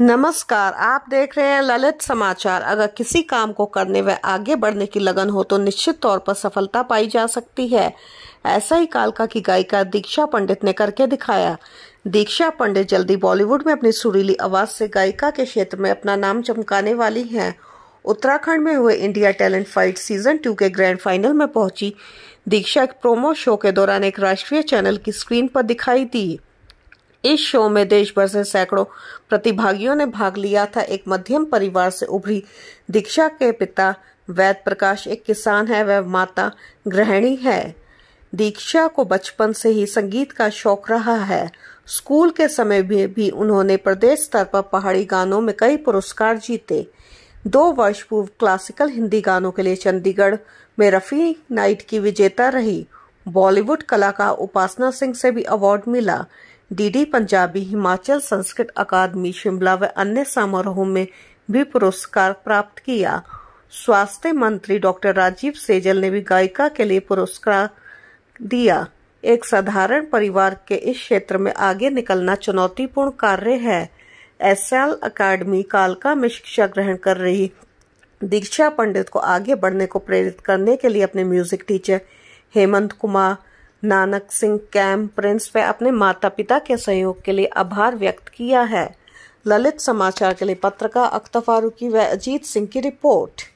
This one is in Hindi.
नमस्कार आप देख रहे हैं ललित समाचार अगर किसी काम को करने व आगे बढ़ने की लगन हो तो निश्चित तौर पर सफलता पाई जा सकती है ऐसा ही कालका की गायिका दीक्षा पंडित ने करके दिखाया दीक्षा पंडित जल्दी बॉलीवुड में अपनी सुरीली आवाज से गायिका के क्षेत्र में अपना नाम चमकाने वाली हैं उत्तराखंड में हुए India talent fight season two के ग्रैंड फाइनल में पहुंची दीक्षा एक प्रोमो शो के दौरान एक राष्ट्रीय चैनल की स्क्रीन पर दिखाई दी इस शो में देश भर से सैकड़ों प्रतिभागियों ने भाग लिया था एक मध्यम परिवार से उभरी दीक्षा के पिता वैद प्रकाश एक किसान है वह माता गृहिणी है दीक्षा को बचपन से ही संगीत का शौक रहा है स्कूल के समय भी, भी उन्होंने प्रदेश स्तर पर पहाड़ी गानों में कई पुरस्कार जीते दो वर्ष पूर्व क्लासिकल हिंदी गानों के लिए चंडीगढ़ में रफ़ी नाइट की विजेता रही बॉलीवुड कलाकार उपासना सिंह से भी अवार्ड मिला डीडी पंजाबी हिमाचल संस्कृत अकादमी शिमला व अन्य समारोहों में भी पुरस्कार प्राप्त किया स्वास्थ्य मंत्री डॉक्टर राजीव सेजल ने भी गायिका के लिए पुरस्कार दिया एक साधारण परिवार के इस क्षेत्र में आगे निकलना चुनौतीपूर्ण कार्य है एस एल अकादमी कालका में शिक्षा ग्रहण कर रही दीक्षा पंडित को आगे बढ़ने को प्रेरित करने के लिए अपने म्यूजिक टीचर हेमंत कुमार नानक सिंह कैम प्रिंस पे अपने माता पिता के सहयोग के लिए आभार व्यक्त किया है ललित समाचार के लिए पत्रकार अख्तर फारूकी व अजीत सिंह की रिपोर्ट